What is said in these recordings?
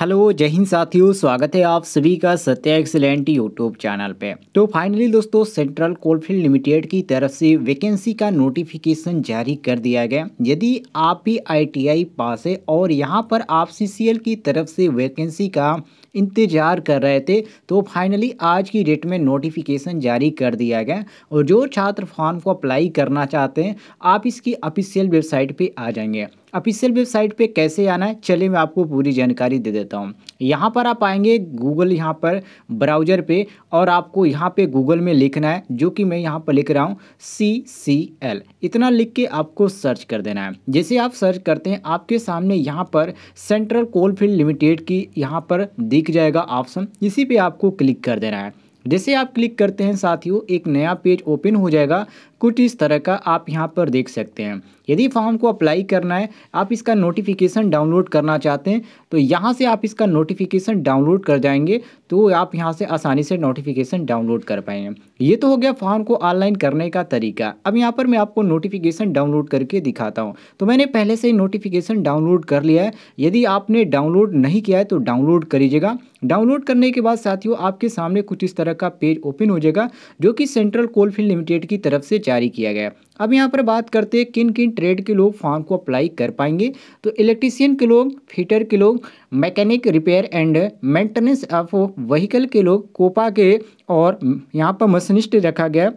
hello जय हिंद साथियों स्वागत है आप सभी का सत्या एक्सलेंट यूट्यूब चैनल पे तो फाइनली दोस्तों सेंट्रल कोलफील्ड लिमिटेड की तरफ से वैकेंसी का नोटिफिकेशन जारी कर दिया गया यदि आप भी आईटीआई पास है और यहां पर आप सीसीएल की तरफ से वैकेंसी का इंतजार कर रहे थे तो फाइनली आज की डेट में नोटिफिकेशन जारी कर दिया गया और जो छात्र फॉर्म को अप्लाई करना चाहते हैं आप इसकी ऑफिशियल वेबसाइट पर आ जाएंगे ऑफिशियल वेबसाइट पे कैसे आना है चलिए मैं आपको पूरी जानकारी दे देता हूँ यहाँ पर आप आएंगे गूगल यहाँ पर ब्राउजर पे और आपको यहाँ पे गूगल में लिखना है जो कि मैं यहाँ पर लिख रहा हूँ सी सी एल इतना लिख के आपको सर्च कर देना है जैसे आप सर्च करते हैं आपके सामने यहाँ पर सेंट्रल कोलफील्ड लिमिटेड की यहाँ पर दिख जाएगा ऑप्शन इसी पर आपको क्लिक कर देना है जैसे आप क्लिक करते हैं साथियों एक नया पेज ओपन हो जाएगा कुछ इस तरह का आप यहाँ पर देख सकते हैं यदि फॉर्म को अप्लाई करना है आप इसका नोटिफिकेशन डाउनलोड करना चाहते हैं तो यहाँ से आप इसका नोटिफिकेशन डाउनलोड कर जाएंगे तो आप यहाँ से आसानी से नोटिफिकेशन डाउनलोड कर पाएंगे ये तो हो गया फॉर्म को ऑनलाइन करने का तरीका अब यहाँ पर मैं आपको नोटिफिकेशन डाउनलोड करके दिखाता हूँ तो मैंने पहले से ही नोटिफिकेशन डाउनलोड कर लिया है यदि आपने डाउनलोड नहीं किया है तो डाउनलोड कर लीजिएगा डाउनलोड करने के बाद साथियों आपके सामने कुछ इस तरह का पेज ओपन हो जाएगा जो कि सेंट्रल कोलफील्ड लिमिटेड की तरफ से जारी किया गया अब यहाँ पर बात करते हैं किन किन ट्रेड के लोग फॉर्म को अप्लाई कर पाएंगे तो इलेक्ट्रीशियन के लोग फीटर के लोग mechanic repair and maintenance of vehicle के लोग कोपा के और यहाँ पर मशीनिस्ट रखा गया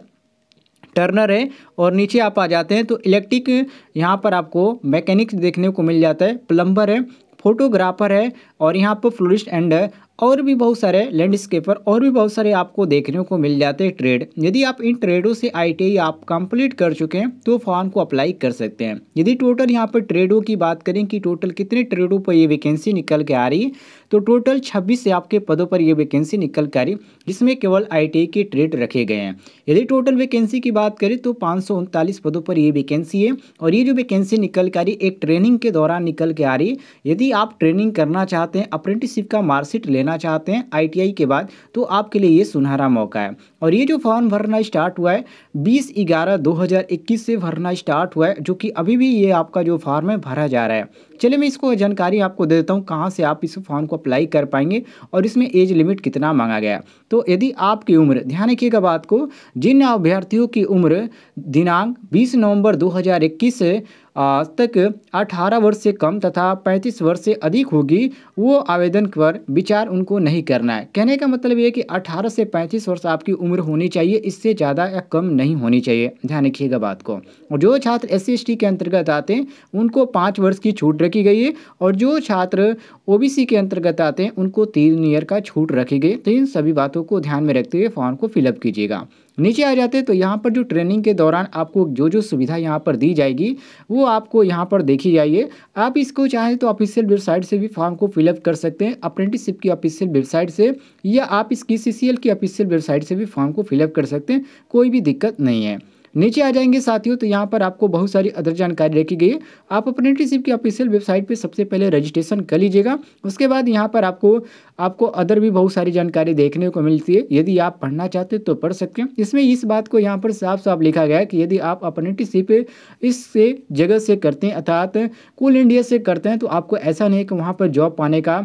टर्नर है और नीचे आप आ जाते हैं तो इलेक्ट्रिक यहाँ पर आपको मैकेनिक देखने को मिल जाता है प्लम्बर है फोटोग्राफर है और यहाँ पर फ्लोरिस्ट एंड और भी बहुत सारे लैंडस्केपर और भी बहुत सारे आपको देखने को मिल जाते हैं ट्रेड यदि आप इन ट्रेडों से आई आप कंप्लीट कर चुके हैं तो फॉर्म को अप्लाई कर सकते हैं यदि टोटल यहाँ पर ट्रेडों की बात करें कि टोटल कितने ट्रेडों पर ये वैकेंसी निकल के आ रही है तो टोटल छब्बीस से आपके पदों पर ये वैकेंसी निकल के आ रही जिसमें केवल आई के ट्रेड रखे गए हैं यदि टोटल वैकेंसी की बात करें तो पाँच पदों पर ये वैकेंसी है और ये जो वैकेंसी निकल के आ रही एक ट्रेनिंग के दौरान निकल के आ रही यदि आप ट्रेनिंग करना चाहते चाहते हैं अप्रेंटिसशिप का मार्कशीट लेना चाहते हैं आईटीआई के बाद तो आपके लिए ये सुनहरा मौका है और ये जो फॉर्म भरना स्टार्ट हुआ है बीस ग्यारह दो से भरना स्टार्ट हुआ है जो कि अभी भी ये आपका जो फॉर्म है भरा जा रहा है चलिए मैं इसको जानकारी आपको दे देता हूँ कहाँ से आप इस फॉर्म को अप्लाई कर पाएंगे और इसमें एज लिमिट कितना मांगा गया तो यदि आपकी उम्र ध्यान रखिएगा बात को जिन अभ्यर्थियों की उम्र दिनांक बीस नवम्बर दो तक 18 वर्ष से कम तथा 35 वर्ष से अधिक होगी वो आवेदन पर विचार उनको नहीं करना है कहने का मतलब ये कि 18 से 35 वर्ष आपकी उम्र होनी चाहिए इससे ज़्यादा या कम नहीं होनी चाहिए ध्यान रखिएगा बात को और जो छात्र एस सी के अंतर्गत आते हैं उनको पाँच वर्ष की छूट रखी गई है और जो छात्र ओबीसी के अंतर्गत आते हैं उनको तीन ईयर का छूट रखी गई तो इन सभी बातों को ध्यान में रखते हुए फॉर्म को फिलअप कीजिएगा नीचे आ जाते हैं तो यहाँ पर जो ट्रेनिंग के दौरान आपको जो जो सुविधा यहाँ पर दी जाएगी वो आपको यहाँ पर देखी जाइए आप इसको चाहें तो ऑफिशियल वेबसाइट से भी फॉर्म को फिलअप कर सकते हैं अप्रेंटिसशिप की ऑफिशियल वेबसाइट से या आप इसकी सी की ऑफिशियल वेबसाइट से भी फॉर्म को फिलअप कर सकते हैं कोई भी दिक्कत नहीं है नीचे आ जाएंगे साथियों तो यहाँ पर आपको बहुत सारी अदर जानकारी रखी गई है आप अप्रेंटिसिप की ऑफिशियल वेबसाइट पर सबसे पहले रजिस्ट्रेशन कर लीजिएगा उसके बाद यहाँ पर आपको आपको अदर भी बहुत सारी जानकारी देखने को मिलती है यदि आप पढ़ना चाहते हैं तो पढ़ सकते हैं इसमें इस बात को यहाँ पर साफ साफ लिखा गया है कि यदि आप अप्रेंटिसिप इससे जगह से करते हैं अर्थात कुल इंडिया से करते हैं तो आपको ऐसा नहीं कि वहाँ पर जॉब पाने का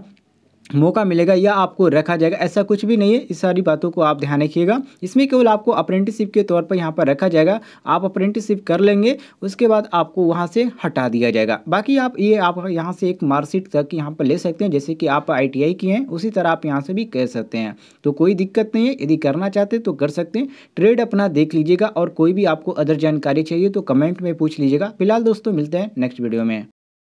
मौका मिलेगा या आपको रखा जाएगा ऐसा कुछ भी नहीं है इस सारी बातों को आप ध्यान रखिएगा इसमें केवल आपको अप्रेंटिसशिप के तौर पर यहाँ पर रखा जाएगा आप अप्रेंटिसशिप कर लेंगे उसके बाद आपको वहाँ से हटा दिया जाएगा बाकी आप ये आप यहाँ से एक मार्कशीट तक यहाँ पर ले सकते हैं जैसे कि आप आई टी की हैं उसी तरह आप यहाँ से भी कह सकते हैं तो कोई दिक्कत नहीं है यदि करना चाहते तो कर सकते हैं ट्रेड अपना देख लीजिएगा और कोई भी आपको अदर जानकारी चाहिए तो कमेंट में पूछ लीजिएगा फिलहाल दोस्तों मिलते हैं नेक्स्ट वीडियो में